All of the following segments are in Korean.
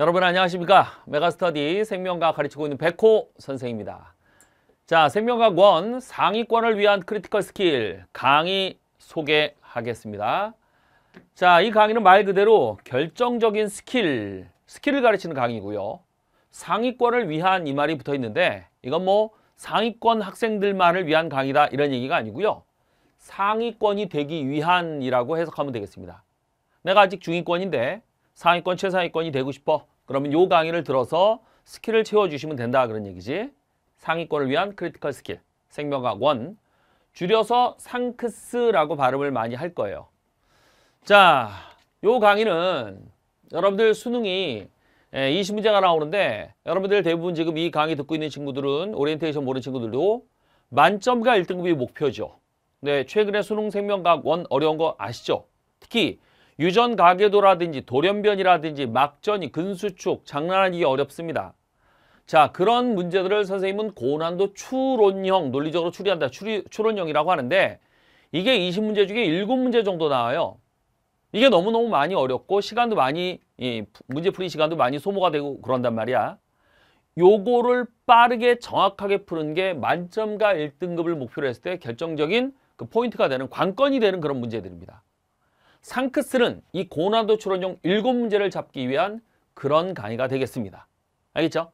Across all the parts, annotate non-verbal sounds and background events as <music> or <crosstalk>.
여러분 안녕하십니까 메가스터디 생명과학 가르치고 있는 백호 선생입니다 자 생명과학 원 상위권을 위한 크리티컬 스킬 강의 소개하겠습니다 자 이 강의는 말 그대로 결정적인 스킬 스킬을 가르치는 강의고요 상위권을 위한 이 말이 붙어 있는데 이건 뭐 상위권 학생들만을 위한 강의다 이런 얘기가 아니고요 상위권이 되기 위한이라고 해석하면 되겠습니다 내가 아직 중위권인데 상위권 최상위권이 되고 싶어. 그러면 요 강의를 들어서 스킬을 채워주시면 된다 그런 얘기지. 상위권을 위한 크리티컬 스킬, 생명학 원 줄여서 상크스라고 발음을 많이 할 거예요. 자, 요 강의는 여러분들 수능이 예, 20문제가 나오는데 여러분들 대부분 지금 이 강의 듣고 있는 친구들은 오리엔테이션 모르는 친구들도 만점과 1등급이 목표죠. 네, 최근에 수능 생명과학 원 어려운 거 아시죠? 특히 유전 가계도라든지 돌연변이라든지 막전이 근수축 장난하기 어렵습니다. 자 그런 문제들을 선생님은 고난도 추론형 논리적으로 추리한다 추리, 추론형이라고 하는데 이게 20문제 중에 7문제 정도 나와요. 이게 너무너무 많이 어렵고 시간도 많이 예, 문제풀이 시간도 많이 소모가 되고 그런단 말이야. 요거를 빠르게 정확하게 푸는 게 만점과 1등급을 목표로 했을 때 결정적인 그 포인트가 되는 관건이 되는 그런 문제들입니다. 상크스는 이 고난도 추론용 7문제를 잡기 위한 그런 강의가 되겠습니다. 알겠죠?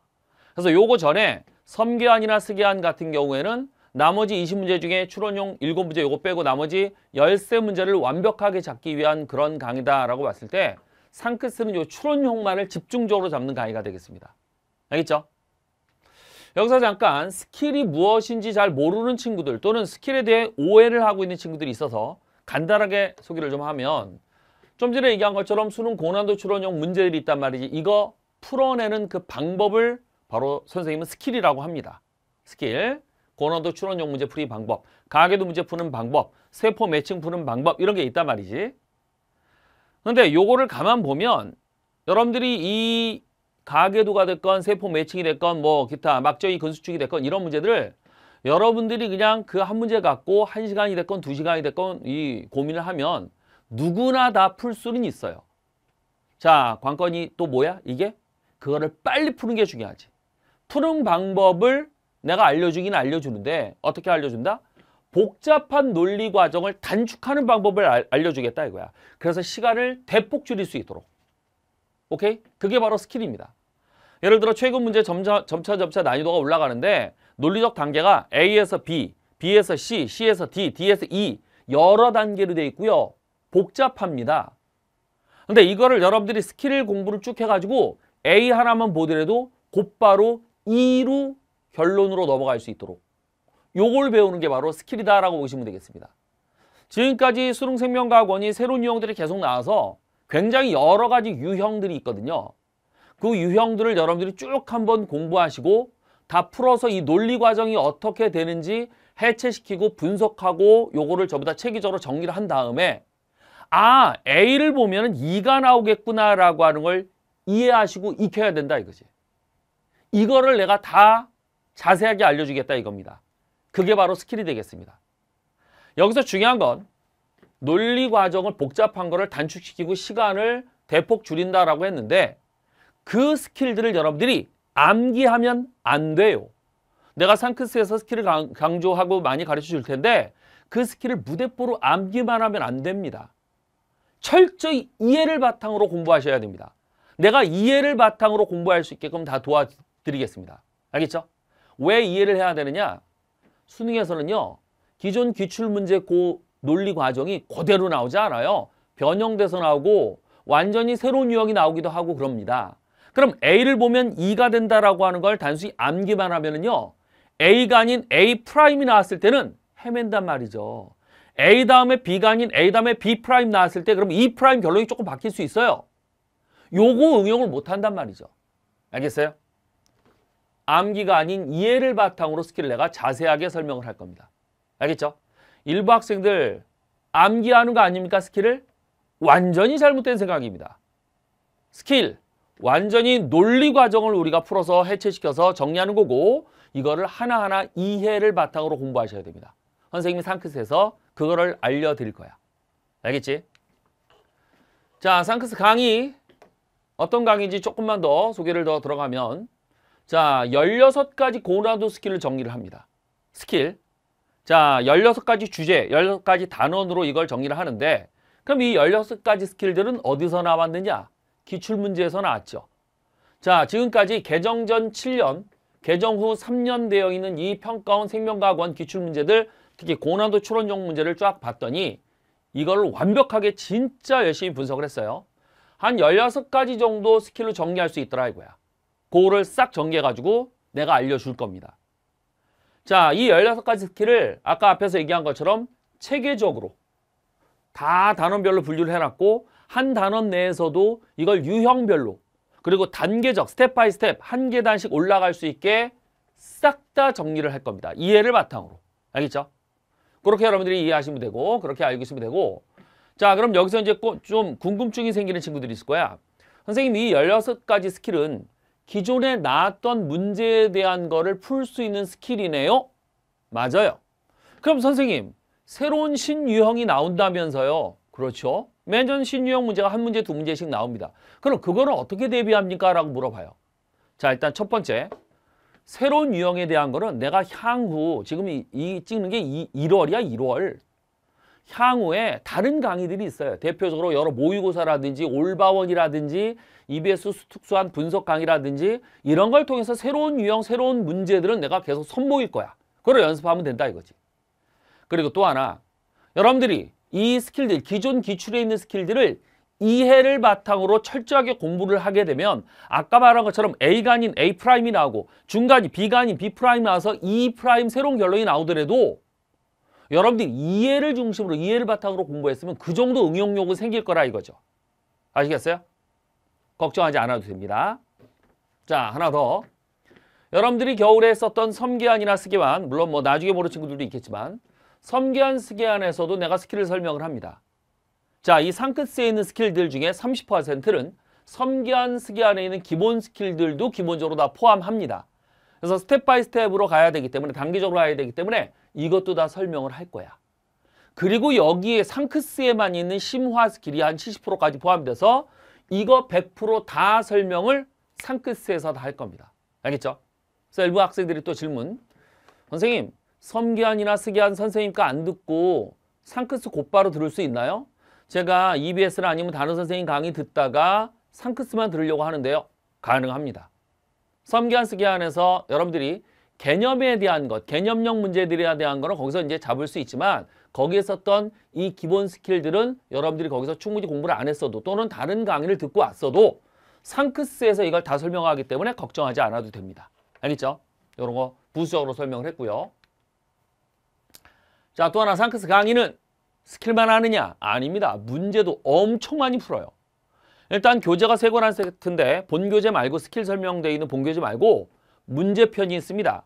그래서 요거 전에 섬계안이나 스계안 같은 경우에는 나머지 20문제 중에 추론용 7문제 요거 빼고 나머지 13문제를 완벽하게 잡기 위한 그런 강의다라고 봤을 때 상크스는 요 추론용만을 집중적으로 잡는 강의가 되겠습니다. 알겠죠? 여기서 잠깐 스킬이 무엇인지 잘 모르는 친구들 또는 스킬에 대해 오해를 하고 있는 친구들이 있어서 간단하게 소개를 좀 하면 좀 전에 얘기한 것처럼 수능 고난도 추론형 문제들이 있단 말이지 이거 풀어내는 그 방법을 바로 선생님은 스킬이라고 합니다. 스킬, 고난도 추론형 문제 풀이 방법, 가계도 문제 푸는 방법, 세포 매칭 푸는 방법 이런 게 있단 말이지. 근데 요거를 가만 보면 여러분들이 이 가계도가 됐건 세포 매칭이 됐건 뭐 기타 막저이 건수축이 됐건 이런 문제들을 여러분들이 그냥 그 한 문제 갖고 한시간이 됐건 두시간이 됐건 이 고민을 하면 누구나 다 풀 수는 있어요. 자, 관건이 또 뭐야? 이게? 그거를 빨리 푸는 게 중요하지. 푸는 방법을 내가 알려주긴 알려주는데 어떻게 알려준다? 복잡한 논리 과정을 단축하는 방법을 알, 알려주겠다 이거야. 그래서 시간을 대폭 줄일 수 있도록. 오케이? 그게 바로 스킬입니다. 예를 들어 최근 문제 점차 점차 점차 난이도가 올라가는데 논리적 단계가 A에서 B, B에서 C, C에서 D, D에서 E 여러 단계로 되어 있고요. 복잡합니다. 근데 이거를 여러분들이 스킬 공부를 쭉 해가지고 A 하나만 보더라도 곧바로 E로 결론으로 넘어갈 수 있도록 요걸 배우는 게 바로 스킬이다라고 보시면 되겠습니다. 지금까지 수능생명과학원이 새로운 유형들이 계속 나와서 굉장히 여러 가지 유형들이 있거든요. 그 유형들을 여러분들이 쭉 한번 공부하시고 다 풀어서 이 논리 과정이 어떻게 되는지 해체시키고 분석하고 요거를 전부 다 체계적으로 정리를 한 다음에 아 A를 보면 e 가 나오겠구나라고 하는 걸 이해하시고 익혀야 된다 이거지. 이거를 내가 다 자세하게 알려주겠다 이겁니다. 그게 바로 스킬이 되겠습니다. 여기서 중요한 건 논리 과정을 복잡한 거를 단축시키고 시간을 대폭 줄인다라고 했는데 그 스킬들을 여러분들이 암기하면 안 돼요. 내가 상크스에서 스킬을 강조하고 많이 가르쳐 줄 텐데 그 스킬을 무대뽀로 암기만 하면 안 됩니다. 철저히 이해를 바탕으로 공부하셔야 됩니다. 내가 이해를 바탕으로 공부할 수 있게끔 다 도와드리겠습니다. 알겠죠? 왜 이해를 해야 되느냐? 수능에서는요. 기존 기출문제 고 논리 과정이 그대로 나오지 않아요. 변형돼서 나오고 완전히 새로운 유형이 나오기도 하고 그럽니다. 그럼 A를 보면 2가 된다라고 하는 걸 단순히 암기만 하면은요. A가 아닌 A 프라임이 나왔을 때는 헤맨단 말이죠. A 다음에 B가 아닌 A 다음에 B 프라임 나왔을 때 그럼 E 프라임 결론이 조금 바뀔 수 있어요. 요거 응용을 못 한단 말이죠. 알겠어요? 암기가 아닌 이해를 바탕으로 스킬을 내가 자세하게 설명을 할 겁니다. 알겠죠? 일부 학생들 암기하는 거 아닙니까? 스킬을? 완전히 잘못된 생각입니다. 스킬, 완전히 논리 과정을 우리가 풀어서 해체시켜서 정리하는 거고 이거를 하나하나 이해를 바탕으로 공부하셔야 됩니다. 선생님이 상크스에서 그거를 알려드릴 거야. 알겠지? 자, 상크스 강의 어떤 강의인지 조금만 더 소개를 더 들어가면 자, 16가지 고난도 스킬을 정리를 합니다. 스킬. 자, 16가지 주제, 16가지 단원으로 이걸 정리를 하는데 그럼 이 16가지 스킬들은 어디서 나왔느냐? 기출문제에서 나왔죠. 자, 지금까지 개정 전 7년, 개정 후 3년 되어 있는 이 평가원 생명과학원 기출문제들 특히 고난도 추론적 문제를 쫙 봤더니 이걸 완벽하게 진짜 열심히 분석을 했어요. 한 16가지 정도 스킬로 정리할 수 있더라 이거야. 그거를 싹 정리해가지고 내가 알려줄 겁니다. 자, 이 16가지 스킬을 아까 앞에서 얘기한 것처럼 체계적으로 다 단원별로 분류를 해놨고 한 단원 내에서도 이걸 유형별로 그리고 단계적 스텝 바이 스텝 한 계단씩 올라갈 수 있게 싹 다 정리를 할 겁니다. 이해를 바탕으로. 알겠죠? 그렇게 여러분들이 이해하시면 되고 그렇게 알고 있으면 되고 자 그럼 여기서 이제 좀 궁금증이 생기는 친구들이 있을 거야. 선생님 이 16가지 스킬은 기존에 나왔던 문제에 대한 거를 풀 수 있는 스킬이네요? 맞아요. 그럼 선생님 새로운 신유형이 나온다면서요? 그렇죠. 매년 신유형 문제가 한 문제 두 문제씩 나옵니다. 그럼 그거는 어떻게 대비합니까? 라고 물어봐요. 자 일단 첫 번째 새로운 유형에 대한 거는 내가 향후 지금 이, 이 찍는 게 이, 1월이야 1월 향후에 다른 강의들이 있어요. 대표적으로 여러 모의고사라든지 올바원이라든지 EBS 특수한 분석 강의라든지 이런 걸 통해서 새로운 유형, 새로운 문제들은 내가 계속 선보일 거야. 그걸 연습하면 된다 이거지. 그리고 또 하나 여러분들이 이 스킬들, 기존 기출에 있는 스킬들을 이해를 바탕으로 철저하게 공부를 하게 되면 아까 말한 것처럼 A가 아닌 A 프라임이 나오고 중간이 B가 아닌 B 프라임 나와서 E 프라임 새로운 결론이 나오더라도 여러분들이 이해를 중심으로 이해를 바탕으로 공부했으면 그 정도 응용력은 생길 거라 이거죠. 아시겠어요? 걱정하지 않아도 됩니다. 자 하나 더 여러분들이 겨울에 썼던 섬계안이나 쓰계안 물론 뭐 나중에 모르는 친구들도 있겠지만 섬기한 스기안에서도 내가 스킬을 설명을 합니다. 자, 이 상끝에 있는 스킬들 중에 30%는 섬기한 스기안에 있는 기본 스킬들도 기본적으로 다 포함합니다. 그래서 스텝 바이 스텝으로 가야 되기 때문에 단기적으로 가야 되기 때문에 이것도 다 설명을 할 거야. 그리고 여기에 상크스에만 있는 심화 스킬이 한 70%까지 포함돼서 이거 100%다 설명을 상크스에서 다 할 겁니다. 알겠죠? 그래서 일부 학생들이 또 질문. 선생님, 섬기한이나 스기한 선생님과 안 듣고 상크스 곧바로 들을 수 있나요? 제가 EBS나 아니면 다른 선생님 강의 듣다가 상크스만 들으려고 하는데요. 가능합니다. 섬기한 스기한에서 여러분들이 개념에 대한 것, 개념형 문제들에 대한 거는 거기서 이제 잡을 수 있지만 거기에 썼던 이 기본 스킬들은 여러분들이 거기서 충분히 공부를 안 했어도 또는 다른 강의를 듣고 왔어도 상크스에서 이걸 다 설명하기 때문에 걱정하지 않아도 됩니다. 알겠죠? 이런 거 부수적으로 설명을 했고요. 자, 또 하나 상크스 강의는 스킬만 하느냐? 아닙니다. 문제도 엄청 많이 풀어요. 일단 교재가 세 권 한 세트인데 본교재 말고 스킬 설명되어 있는 본교재 말고 문제편이 있습니다.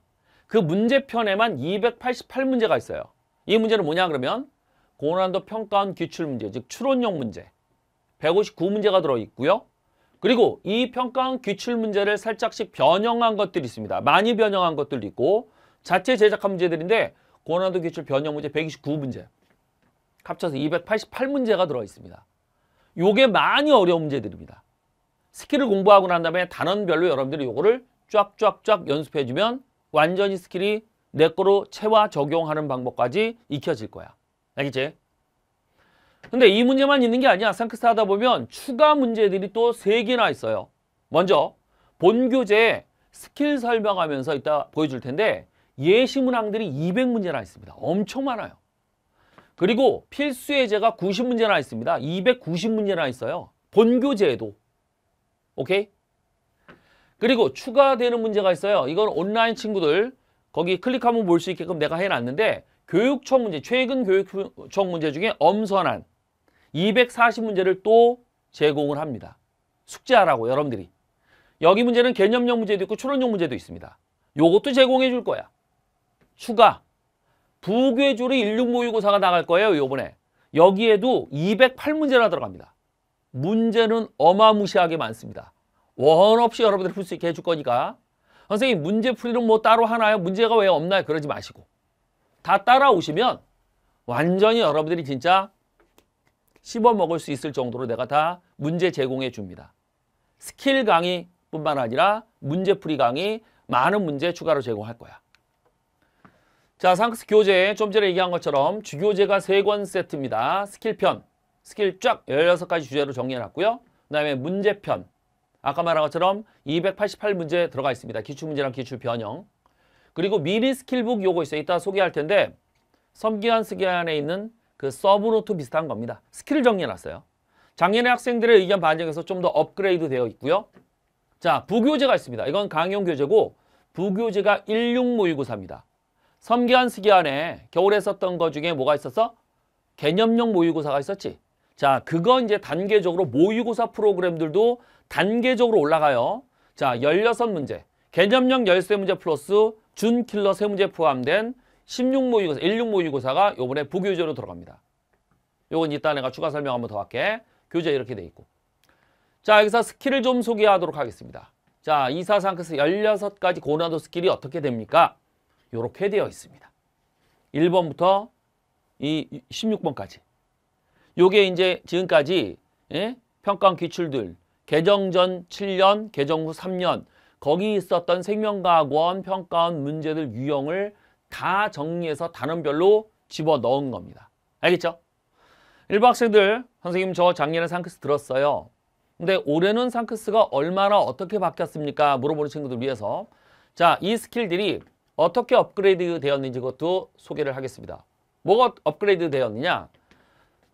그 문제편에만 288문제가 있어요. 이 문제는 뭐냐 그러면 고난도 평가원 기출 문제, 즉 추론형 문제 159문제가 들어있고요. 그리고 이 평가원 기출 문제를 살짝씩 변형한 것들이 있습니다. 많이 변형한 것들도 있고 자체 제작한 문제들인데 권한도 기출 변형 문제 129문제 합쳐서 288문제가 들어 있습니다. 요게 많이 어려운 문제들입니다. 스킬을 공부하고 난 다음에 단원별로 여러분들이 요거를 쫙쫙쫙 연습해주면 완전히 스킬이 내 거로 채화 적용하는 방법까지 익혀질 거야. 알겠지? 근데 이 문제만 있는 게 아니야. 상크스 하다 보면 추가 문제들이 또 세개나 있어요. 먼저 본교재 스킬 설명하면서 이따 보여줄 텐데 예시문항들이 200문제나 있습니다. 엄청 많아요. 그리고 필수예제가 90문제나 있습니다. 290문제나 있어요. 본교제도 오케이? 그리고 추가되는 문제가 있어요. 이건 온라인 친구들 거기 클릭하면 볼 수 있게끔 내가 해놨는데 교육청 문제, 최근 교육청 문제 중에 엄선한 240문제를 또 제공을 합니다. 숙제하라고 여러분들이. 여기 문제는 개념형 문제도 있고 추론형 문제도 있습니다. 요것도 제공해 줄 거야. 추가 부괴조리인류 모의고사가 나갈 거예요. 요번에 여기에도 208문제나 들어갑니다. 문제는 어마무시하게 많습니다. 원 없이 여러분들이 풀 수 있게 해줄 거니까 선생님 문제 풀이는 뭐 따로 하나요? 문제가 왜 없나요? 그러지 마시고 다 따라오시면 완전히 여러분들이 진짜 씹어 먹을 수 있을 정도로 내가 다 문제 제공해 줍니다. 스킬 강의뿐만 아니라 문제풀이 강의 많은 문제 추가로 제공할 거야. 자, 상스 교재 좀 전에 얘기한 것처럼 주교재가 세 권 세트입니다. 스킬편, 스킬 쫙 16가지 주제로 정리해놨고요. 그 다음에 문제편, 아까 말한 것처럼 288문제 들어가 있습니다. 기출문제랑 기출변형. 그리고 미리 스킬북 요거 있어요. 이따 소개할 텐데 섬기한 스기안에 있는 그 서브노트 비슷한 겁니다. 스킬을 정리해놨어요. 작년에 학생들의 의견 반영해서 좀 더 업그레이드 되어 있고요. 자, 부교재가 있습니다. 이건 강용 교재고 부교재가 16 모의고사입니다. 섬기한 스기안에 겨울에 썼던 것 중에 뭐가 있었어? 개념용 모의고사가 있었지. 자, 그거 이제 단계적으로 모의고사 프로그램들도 단계적으로 올라가요. 자, 16문제. 개념형 13문제 플러스 준킬러 3문제 포함된 16모의고사, 16모의고사가 요번에 부교재로 들어갑니다. 요건 이따 내가 추가 설명 한번 더 할게. 교재 이렇게 돼 있고. 자, 여기서 스킬을 좀 소개하도록 하겠습니다. 자, 243께서 16가지 고난도 스킬이 어떻게 됩니까? 이렇게 되어 있습니다. 1번부터 이 16번까지. 요게 이제 지금까지 예? 평가원 기출들 개정 전 7년, 개정 후 3년 거기 있었던 생명과학원 평가원 문제들 유형을 다 정리해서 단원별로 집어넣은 겁니다. 알겠죠? 일부 학생들 선생님 저 작년에 상크스 들었어요. 근데 올해는 상크스가 얼마나 어떻게 바뀌었습니까? 물어보는 친구들 위해서 자, 이 스킬들이 어떻게 업그레이드 되었는지 그것도 소개를 하겠습니다. 뭐가 업그레이드 되었느냐?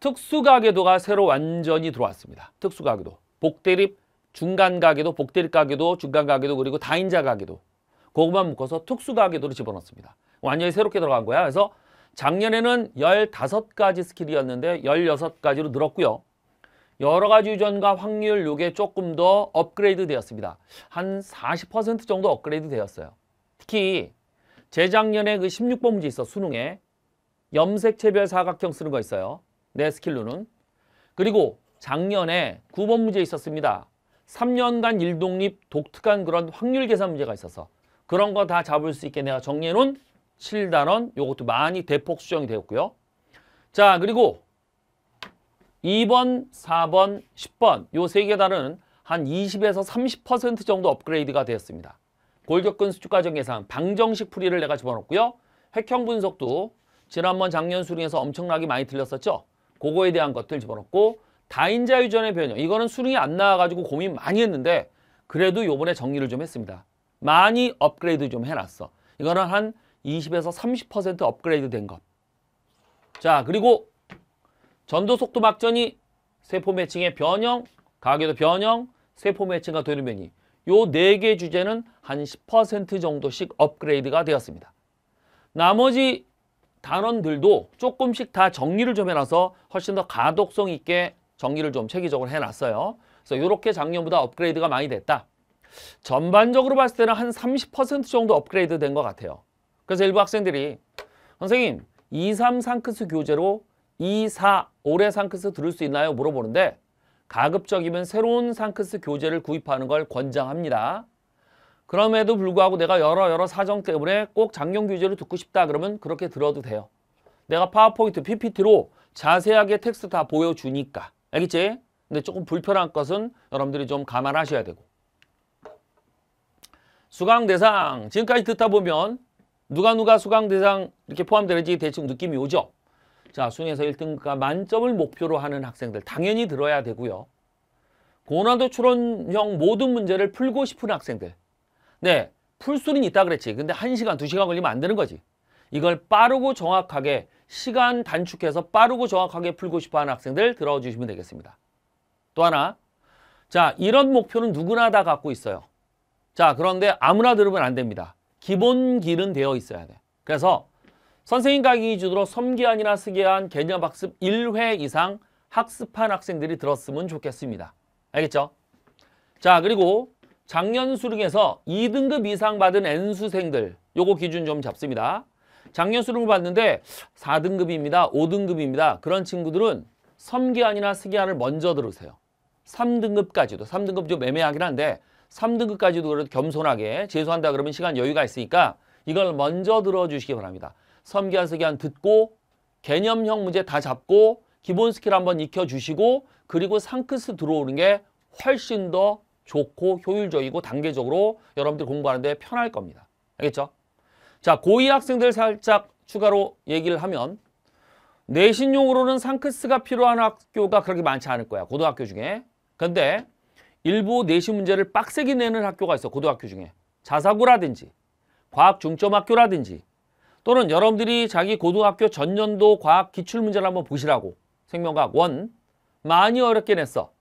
특수가계도가 새로 완전히 들어왔습니다. 특수가계도 복대립, 중간가계도복대립가계도중간가계도 그리고 다인자가계도 그것만 묶어서 특수가계도를 집어넣습니다. 완전히 새롭게 들어간 거야. 그래서 작년에는 15가지 스킬이었는데 16가지로 늘었고요. 여러 가지 유전과 확률 요게 조금 더 업그레이드 되었습니다. 한 40% 정도 업그레이드 되었어요. 특히 재작년에 그 16번 문제 있어 수능에 염색 체별 사각형 쓰는 거 있어요. 내 스킬로는. 그리고 작년에 9번 문제 있었습니다. 3년간 일독립 독특한 그런 확률 계산 문제가 있어서 그런 거 다 잡을 수 있게 내가 정리해놓은 7단원 요것도 많이 대폭 수정이 되었고요. 자 그리고 2번, 4번, 10번 요 세개 단은 한 20에서 30% 정도 업그레이드가 되었습니다. 골격근 수축 과정 예산 방정식 풀이를 내가 집어넣고요. 획형 분석도 지난번 작년 수능에서 엄청나게 많이 들렸었죠. 그거에 대한 것들 집어넣고 다인자유전의 변형, 이거는 수능이 안 나와가지고 고민 많이 했는데 그래도 요번에 정리를 좀 했습니다. 많이 업그레이드 좀 해놨어. 이거는 한 20에서 30% 업그레이드 된 것. 자, 그리고 전도속도 막전이 세포 매칭의 변형, 가계도 변형, 세포 매칭과 도료변이 요네개 주제는 한 10% 정도씩 업그레이드가 되었습니다. 나머지 단원들도 조금씩 다 정리를 좀 해놔서 훨씬 더 가독성 있게 정리를 좀 체계적으로 해놨어요. 그래서 이렇게 작년보다 업그레이드가 많이 됐다. 전반적으로 봤을 때는 한 30% 정도 업그레이드 된 것 같아요. 그래서 일부 학생들이 선생님 2, 3 상크스 교재로 2, 4 올해 상크스 들을 수 있나요? 물어보는데 가급적이면 새로운 상크스 교재를 구입하는 걸 권장합니다. 그럼에도 불구하고 내가 여러 여러 사정 때문에 꼭 작년 교재를 듣고 싶다 그러면 그렇게 들어도 돼요. 내가 파워포인트 PPT로 자세하게 텍스트 다 보여주니까. 알겠지? 근데 조금 불편한 것은 여러분들이 좀 감안하셔야 되고. 수강 대상 지금까지 듣다 보면 누가 누가 수강 대상 이렇게 포함되는지 대충 느낌이 오죠? 자, 수능에서 1등급 과 만점을 목표로 하는 학생들 당연히 들어야 되고요. 고난도 추론형 모든 문제를 풀고 싶은 학생들. 네, 풀 수는 있다 그랬지. 근데 1시간, 2시간 걸리면 안 되는 거지. 이걸 빠르고 정확하게 시간 단축해서 빠르고 정확하게 풀고 싶어하는 학생들 들어주시면 되겠습니다. 또 하나, 자 이런 목표는 누구나 다 갖고 있어요. 자 그런데 아무나 들으면 안 됩니다. 기본길은 되어 있어야 돼. 그래서 선생님 강의 위주로 섬기안이나 쓰기안 개념 학습 1회 이상 학습한 학생들이 들었으면 좋겠습니다. 알겠죠? 자 그리고 작년 수능에서 2등급 이상 받은 N수생들 요거 기준 좀 잡습니다. 작년 수능을 봤는데 4등급입니다. 5등급입니다. 그런 친구들은 섬기안이나 쓰기안을 먼저 들으세요. 3등급까지도 3등급 좀 애매하긴 한데 3등급까지도 그래도 겸손하게 재수한다 그러면 시간 여유가 있으니까 이걸 먼저 들어주시기 바랍니다. 섬기한 세계한 듣고 개념형 문제 다 잡고 기본 스킬 한번 익혀주시고 그리고 상크스 들어오는 게 훨씬 더 좋고 효율적이고 단계적으로 여러분들 공부하는데 편할 겁니다. 알겠죠? 자, 고2 학생들 살짝 추가로 얘기를 하면 내신용으로는 상크스가 필요한 학교가 그렇게 많지 않을 거야. 고등학교 중에. 근데 일부 내신 문제를 빡세게 내는 학교가 있어. 고등학교 중에. 자사고라든지 과학중점학교라든지 또는 여러분들이 자기 고등학교 전년도 과학 기출문제를 한번 보시라고 생명과학 1 많이 어렵게 냈어.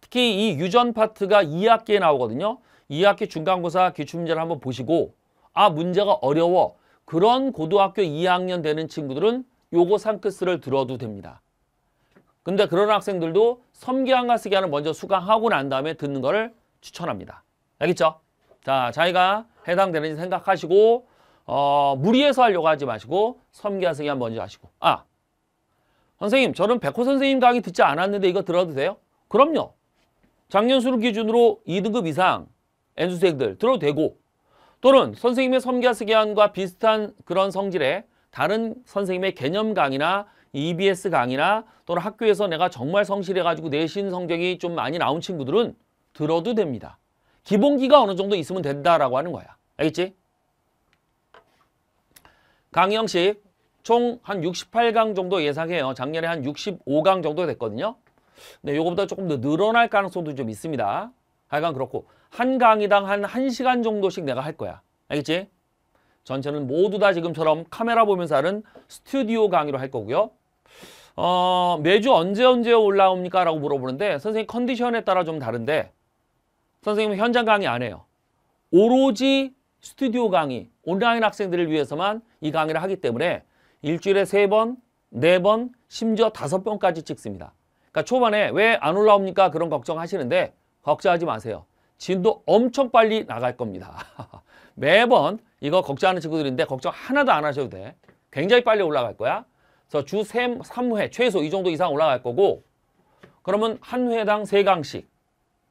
특히 이 유전 파트가 2학기에 나오거든요. 2학기 중간고사 기출문제를 한번 보시고 아 문제가 어려워. 그런 고등학교 2학년 되는 친구들은 요거 산크스를 들어도 됩니다. 근데 그런 학생들도 섬기한가 쓰기하는 먼저 수강하고 난 다음에 듣는 거를 추천합니다. 알겠죠? 자, 자기가 해당되는지 생각하시고 어, 무리해서 하려고 하지 마시고 섬기하세한 먼저 하시고 아 선생님 저는 백호 선생님 강의 듣지 않았는데 이거 들어도 돼요? 그럼요 작년 수능 기준으로 2등급 이상 N수생들 들어도 되고 또는 선생님의 섬기하세기한과 비슷한 그런 성질의 다른 선생님의 개념 강의나 EBS 강의나 또는 학교에서 내가 정말 성실해가지고 내신 성적이 좀 많이 나온 친구들은 들어도 됩니다. 기본기가 어느 정도 있으면 된다라고 하는 거야. 알겠지? 강영식 총 한 68강 정도 예상해요. 작년에 한 65강 정도 됐거든요. 네, 요거보다 조금 더 늘어날 가능성도 좀 있습니다. 하여간 그렇고 한 강의당 한 1시간 정도씩 내가 할 거야. 알겠지? 전체는 모두 다 지금처럼 카메라 보면서 하는 스튜디오 강의로 할 거고요. 어, 매주 언제 언제 올라옵니까? 라고 물어보는데 선생님 컨디션에 따라 좀 다른데 선생님은 현장 강의 안 해요. 오로지 스튜디오 강의, 온라인 학생들을 위해서만 이 강의를 하기 때문에 일주일에 세번네번 네 심지어 다섯 번까지 찍습니다. 그러니까 초반에 왜 안 올라옵니까? 그런 걱정하시는데 걱정하지 마세요. 진도 엄청 빨리 나갈 겁니다. <laughs> 매번 이거 걱정하는 친구들인데 걱정 하나도 안 하셔도 돼. 굉장히 빨리 올라갈 거야. 그래서 주 3, 3회 최소 이 정도 이상 올라갈 거고 그러면 한 회당 세강씩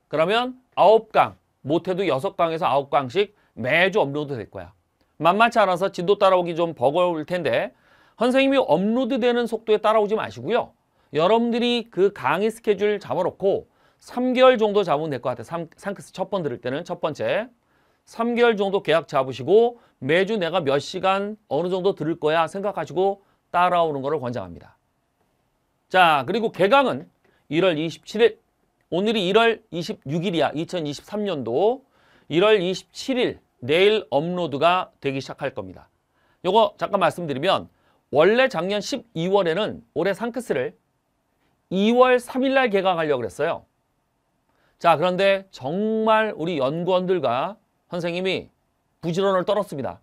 그러면 아홉 강 못해도 여섯 강에서 아홉 강씩 매주 업로드 될 거야. 만만치 않아서 진도 따라오기 좀 버거울 텐데 선생님이 업로드되는 속도에 따라오지 마시고요. 여러분들이 그 강의 스케줄 잡아놓고 3개월 정도 잡으면 될 것 같아요. 상, 크스첫 번 들을 때는 첫 번째 3개월 정도 계약 잡으시고 매주 내가 몇 시간 어느 정도 들을 거야 생각하시고 따라오는 것을 권장합니다. 자 그리고 개강은 1월 27일 오늘이 1월 26일이야. 2023년도 1월 27일 내일 업로드가 되기 시작할 겁니다. 요거 잠깐 말씀드리면 원래 작년 12월에는 올해 상크스를 2월 3일 날 개강하려고 그랬어요. 자 그런데 정말 우리 연구원들과 선생님이 부지런을 떨었습니다.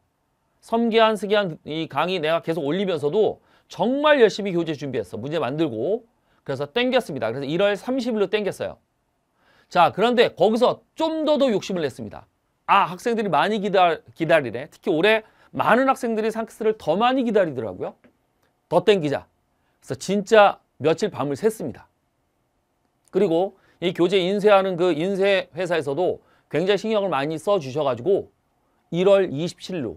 섬기한 스기한 이 강의 내가 계속 올리면서도 정말 열심히 교재 준비했어. 문제 만들고 그래서 땡겼습니다. 그래서 1월 30일로 땡겼어요. 자, 그런데 거기서 좀 더 더 욕심을 냈습니다. 아, 학생들이 많이 기다, 기다리네. 특히 올해 많은 학생들이 상크스를 더 많이 기다리더라고요. 더 땡기자. 그래서 진짜 며칠 밤을 샜습니다. 그리고 이 교재 인쇄하는 그 인쇄 회사에서도 굉장히 신경을 많이 써 주셔가지고 1월 27일로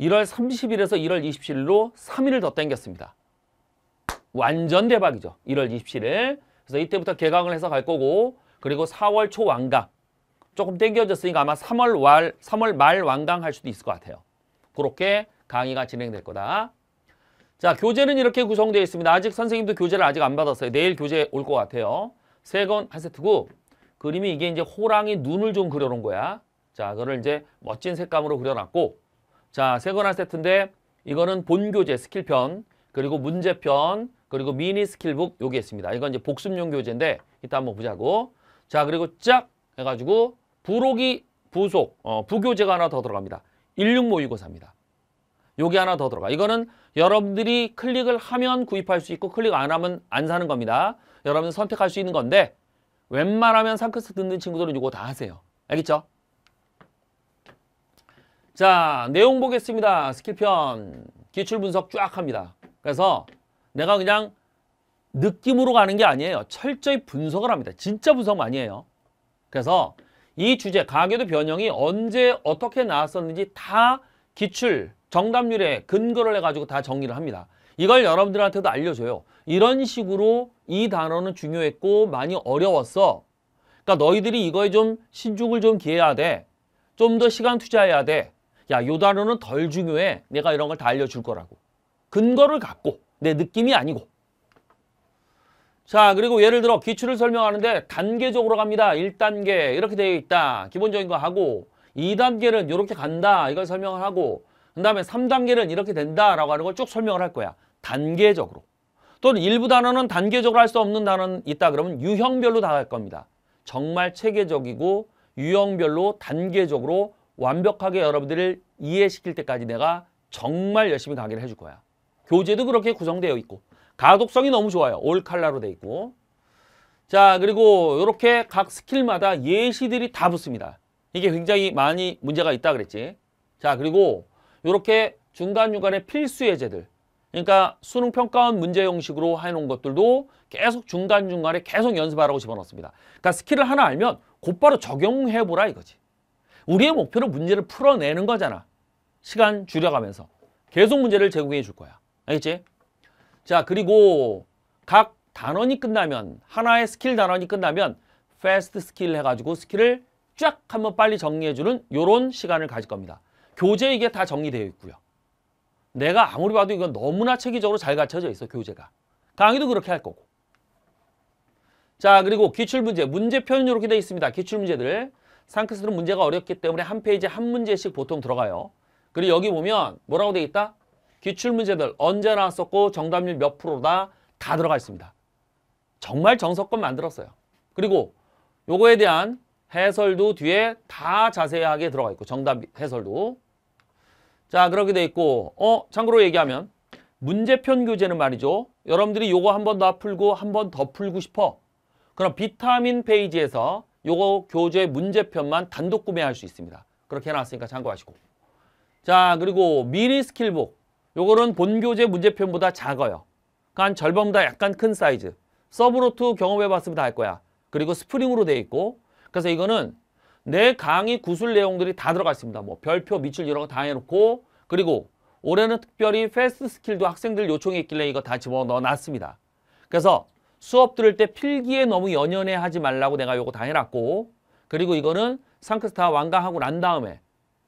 1월 30일에서 1월 27일로 3일을 더 땡겼습니다. 완전 대박이죠. 1월 27일. 그래서 이때부터 개강을 해서 갈 거고 그리고 4월 초 완강. 조금 땡겨졌으니까 아마 3월 말, 3월 말 완강할 수도 있을 것 같아요. 그렇게 강의가 진행될 거다. 자, 교재는 이렇게 구성되어 있습니다. 아직 선생님도 교재를 아직 안 받았어요. 내일 교재 올 것 같아요. 세 권 한 세트고 그림이 이게 이제 호랑이 눈을 좀 그려놓은 거야. 자, 그거를 이제 멋진 색감으로 그려놨고 자, 세 권 한 세트인데 이거는 본교재 스킬편 그리고 문제편 그리고 미니 스킬북 여기 있습니다. 이건 이제 복습용 교재인데 이따 한번 보자고. 자 그리고 쫙 해가지고 부록이 부속 어, 부교재가 하나 더 들어갑니다. 16 모의고사입니다. 요게 하나 더 들어가. 이거는 여러분들이 클릭을 하면 구입할 수 있고 클릭 안 하면 안 사는 겁니다. 여러분 선택할 수 있는 건데 웬만하면 상크스 듣는 친구들은 이거 다 하세요. 알겠죠? 자 내용 보겠습니다. 스킬편 기출 분석 쫙 합니다. 그래서 내가 그냥 느낌으로 가는 게 아니에요. 철저히 분석을 합니다. 진짜 분석 많이 해요. 그래서 이 주제 가계도 변형이 언제 어떻게 나왔었는지 다 기출 정답률에 근거를 해가지고 다 정리를 합니다. 이걸 여러분들한테도 알려줘요. 이런 식으로 이 단어는 중요했고 많이 어려웠어. 그러니까 너희들이 이거에 좀 신중을 좀 기해야 돼. 좀 더 시간 투자해야 돼. 야, 요 단어는 덜 중요해. 내가 이런 걸 다 알려줄 거라고. 근거를 갖고 내 느낌이 아니고 자 그리고 예를 들어 기출을 설명하는데 단계적으로 갑니다. 1단계 이렇게 되어 있다. 기본적인 거 하고 2단계는 이렇게 간다. 이걸 설명을 하고 그 다음에 3단계는 이렇게 된다라고 하는 걸 쭉 설명을 할 거야. 단계적으로. 또는 일부 단어는 단계적으로 할 수 없는 단어는 있다 그러면 유형별로 다 할 겁니다. 정말 체계적이고 유형별로 단계적으로 완벽하게 여러분들을 이해시킬 때까지 내가 정말 열심히 강의를 해줄 거야. 교재도 그렇게 구성되어 있고 가독성이 너무 좋아요. 올 칼라로 돼 있고. 자, 그리고 이렇게 각 스킬마다 예시들이 다 붙습니다. 이게 굉장히 많이 문제가 있다 그랬지. 자, 그리고 이렇게 중간중간에 필수 예제들. 그러니까 수능 평가원 문제 형식으로 해놓은 것들도 계속 중간중간에 계속 연습하라고 집어넣습니다. 그러니까 스킬을 하나 알면 곧바로 적용해보라 이거지. 우리의 목표는 문제를 풀어내는 거잖아. 시간 줄여가면서. 계속 문제를 제공해 줄 거야. 알겠지? 자 그리고 각 단원이 끝나면 하나의 스킬 단원이 끝나면 패스트 스킬 해가지고 스킬을 쫙 한번 빨리 정리해주는 요런 시간을 가질 겁니다. 교재 이게 다 정리되어 있고요. 내가 아무리 봐도 이건 너무나 체계적으로 잘 갖춰져 있어 교재가. 강의도 그렇게 할 거고. 자 그리고 기출문제, 문제표는 이렇게 되어 있습니다. 기출문제들. 상크스는 문제가 어렵기 때문에 한 페이지에 한 문제씩 보통 들어가요. 그리고 여기 보면 뭐라고 되어 있다? 기출문제들 언제 나왔었고 정답률 몇 프로다 다 들어가 있습니다. 정말 정석껏 만들었어요. 그리고 요거에 대한 해설도 뒤에 다 자세하게 들어가 있고 정답 해설도 자 그렇게 돼 있고 어 참고로 얘기하면 문제편 교재는 말이죠. 여러분들이 요거 한 번 더 풀고 한 번 더 풀고 싶어. 그럼 비타민 페이지에서 요거 교재 문제편만 단독 구매할 수 있습니다. 그렇게 해놨으니까 참고하시고. 자 그리고 미니 스킬북 요거는 본 교재 문제편보다 작아요. 그러니까 한 절반보다 약간 큰 사이즈. 서브로트 경험해봤으면 다 할 거야. 그리고 스프링으로 돼 있고 그래서 이거는 내 강의 구술 내용들이 다 들어가 있습니다. 뭐 별표, 밑줄 이런 거 다 해놓고 그리고 올해는 특별히 패스트 스킬도 학생들 요청했길래 이거 다 집어넣어놨습니다. 그래서 수업 들을 때 필기에 너무 연연해 하지 말라고 내가 요거 다 해놨고 그리고 이거는 상크스타 완강하고 난 다음에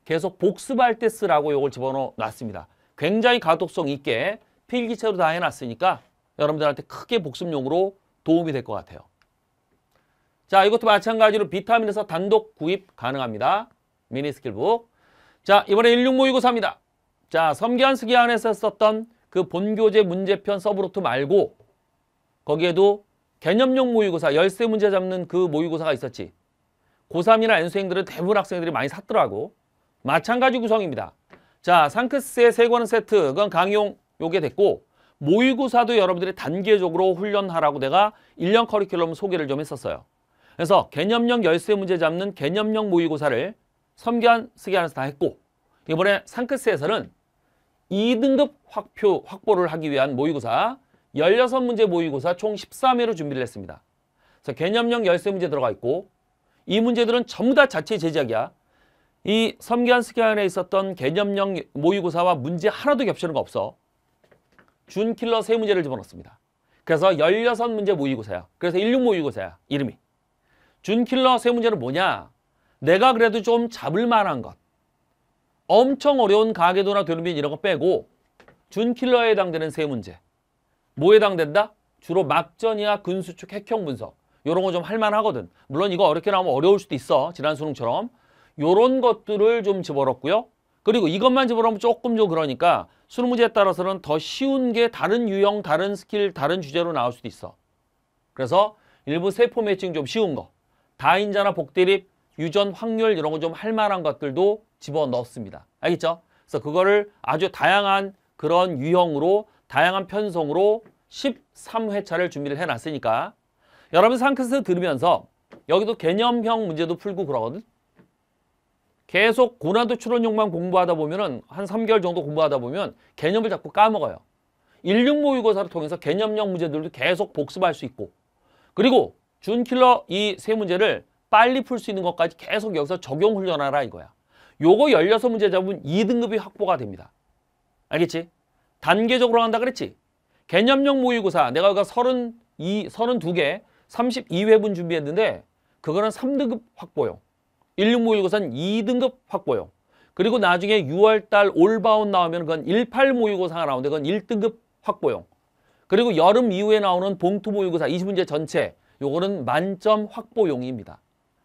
계속 복습할 때 쓰라고 요걸 집어넣어놨습니다. 굉장히 가독성 있게 필기체로 다 해놨으니까 여러분들한테 크게 복습용으로 도움이 될 것 같아요. 자, 이것도 마찬가지로 비타민에서 단독 구입 가능합니다. 미니스킬북. 자, 이번에 16모의고사입니다. 자, 섬기한 수기안에서 썼던 그 본교재 문제편 서브로트 말고 거기에도 개념용 모의고사, 열세 문제 잡는 그 모의고사가 있었지. 고3이나 N수행들은 대부분 학생들이 많이 샀더라고. 마찬가지 구성입니다. 자, 상크스의 세 권 세트, 그건 강용 요게 됐고 모의고사도 여러분들이 단계적으로 훈련하라고 내가 1년 커리큘럼 소개를 좀 했었어요. 그래서 개념형 열쇠 문제 잡는 개념형 모의고사를 섬기한 쓰기 안에서 다 했고 이번에 상크스에서는 2등급 확표 확보를 하기 위한 모의고사 16문제 모의고사 총 13회로 준비를 했습니다. 그래서 개념형 열쇠 문제 들어가 있고 이 문제들은 전부 다 자체 제작이야. 이 섬기한 스기안에 있었던 개념형 모의고사와 문제 하나도 겹치는 거 없어. 준킬러 세 문제를 집어넣습니다. 그래서 열여섯 문제 모의고사야. 그래서 일육 모의고사야. 이름이. 준킬러 세 문제는 뭐냐? 내가 그래도 좀 잡을 만한 것. 엄청 어려운 가계도나 되는빈 이런 거 빼고 준킬러에 해당되는 세 문제. 뭐에 해당된다? 주로 막전이야 근수축, 핵형 분석. 이런 거 좀 할만하거든. 물론 이거 어렵게 나오면 어려울 수도 있어. 지난 수능처럼. 요런 것들을 좀 집어넣었고요. 그리고 이것만 집어넣으면 조금 좀 그러니까 수능 문제에 따라서는 더 쉬운 게 다른 유형, 다른 스킬, 다른 주제로 나올 수도 있어. 그래서 일부 세포 매칭 좀 쉬운 거, 다인자나 복대립, 유전 확률 이런 거 좀 할 만한 것들도 집어넣습니다. 알겠죠? 그래서 그거를 아주 다양한 그런 유형으로 다양한 편성으로 13회차를 준비를 해놨으니까 여러분 상크스 들으면서 여기도 개념형 문제도 풀고 그러거든. 계속 고난도 추론용만 공부하다 보면은 한 3개월 정도 공부하다 보면 개념을 자꾸 까먹어요. 16 모의고사를 통해서 개념형 문제들도 계속 복습할 수 있고 그리고 준킬러 이 세 문제를 빨리 풀 수 있는 것까지 계속 여기서 적용 훈련하라 이거야. 요거 16문제 잡으면 2등급이 확보가 됩니다. 알겠지? 단계적으로 한다 그랬지? 개념형 모의고사 내가 32, 32개 32회분 준비했는데 그거는 3등급 확보요. 16모의고사는 2등급 확보요. 그리고 나중에 6월달 올바운 나오면 그건 18 모의고사가 나오는데 그건 1등급 확보용. 그리고 여름 이후에 나오는 봉투 모의고사 20문제 전체 요거는 만점 확보용입니다.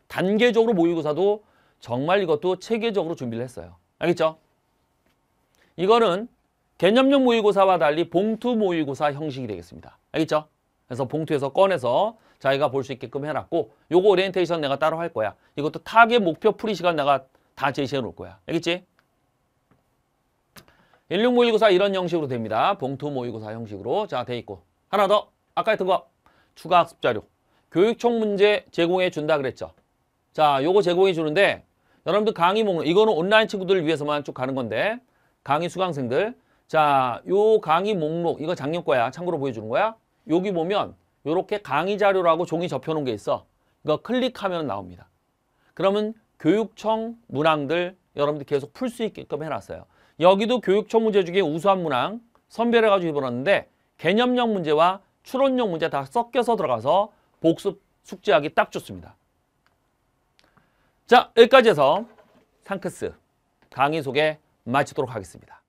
단계적으로 모의고사도 정말 이것도 체계적으로 준비를 했어요. 알겠죠? 이거는 개념용 모의고사와 달리 봉투 모의고사 형식이 되겠습니다. 알겠죠? 그래서 봉투에서 꺼내서 자기가 볼 수 있게끔 해놨고 요거 오리엔테이션 내가 따로 할 거야. 이것도 타겟 목표 풀이 시간 내가 다 제시해 놓을 거야. 알겠지? 1 6모1 9 4 이런 형식으로 됩니다. 봉투 모의고사 형식으로 자 돼 있고 하나 더 아까 했던 거 추가 학습 자료 교육청 문제 제공해 준다 그랬죠. 자 요거 제공해 주는데 여러분들 강의 목록 이거는 온라인 친구들 을 위해서만 쭉 가는 건데 강의 수강생들 자요 강의 목록 이거 작년 거야 참고로 보여주는 거야 여기 보면 이렇게 강의 자료라고 종이 접혀놓은 게 있어. 이거 클릭하면 나옵니다. 그러면 교육청 문항들 여러분들 계속 풀 수 있게끔 해놨어요. 여기도 교육청 문제 중에 우수한 문항 선별해가지고 입어놨는데 개념형 문제와 추론형 문제 다 섞여서 들어가서 복습 숙제하기 딱 좋습니다. 자 여기까지 해서 상크스 강의 소개 마치도록 하겠습니다.